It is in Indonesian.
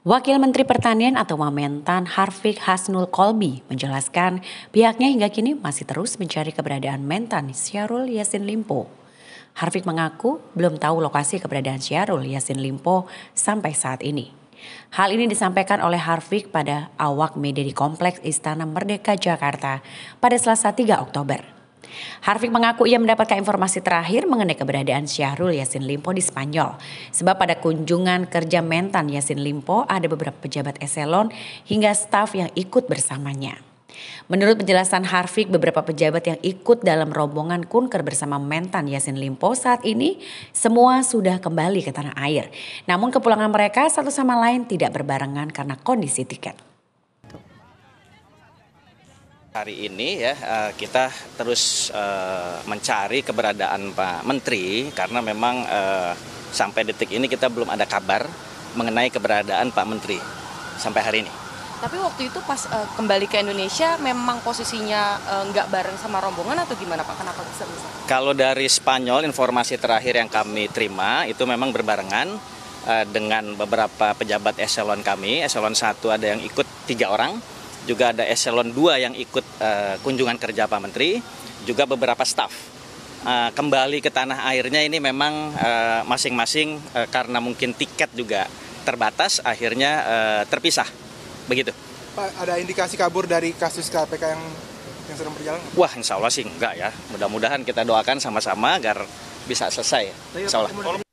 Wakil Menteri Pertanian atau Mamentan Harfik Hasnul Kolbi menjelaskan pihaknya hingga kini masih terus mencari keberadaan Mentan Syarul Yasin Limpo. Harfik mengaku belum tahu lokasi keberadaan Syarul Yasin Limpo sampai saat ini. Hal ini disampaikan oleh Harfik pada awak media di Kompleks Istana Merdeka Jakarta pada Selasa 3 Oktober. Harfik mengaku ia mendapatkan informasi terakhir mengenai keberadaan Syahrul Yasin Limpo di Spanyol. Sebab pada kunjungan kerja Mentan Yasin Limpo ada beberapa pejabat eselon hingga staf yang ikut bersamanya. Menurut penjelasan Harfik, beberapa pejabat yang ikut dalam rombongan kunker bersama Mentan Yasin Limpo saat ini semua sudah kembali ke tanah air. Namun kepulangan mereka satu sama lain tidak berbarengan karena kondisi tiket. Hari ini ya eh, kita terus eh, mencari keberadaan Pak Menteri karena memang eh, sampai detik ini kita belum ada kabar mengenai keberadaan Pak Menteri sampai hari ini. Tapi waktu itu pas uh, kembali ke Indonesia memang posisinya uh, nggak bareng sama rombongan atau gimana Pak? Kenapa bisa bisa? Kalau dari Spanyol informasi terakhir yang kami terima itu memang berbarengan uh, dengan beberapa pejabat eselon kami. Eselon satu ada yang ikut tiga orang, juga ada eselon 2 yang ikut uh, kunjungan kerja Pak Menteri, juga beberapa staf. Uh, eh, kembali ke tanah airnya ini memang eh, masing-masing uh, uh, karena mungkin tiket juga terbatas, akhirnya uh, terpisah, begitu. Pak, ada indikasi kabur dari kasus KPK yang yang sedang berjalan? Wah, insya Allah sih enggak ya. Mudah-mudahan kita doakan sama-sama agar bisa selesai. Insya Allah.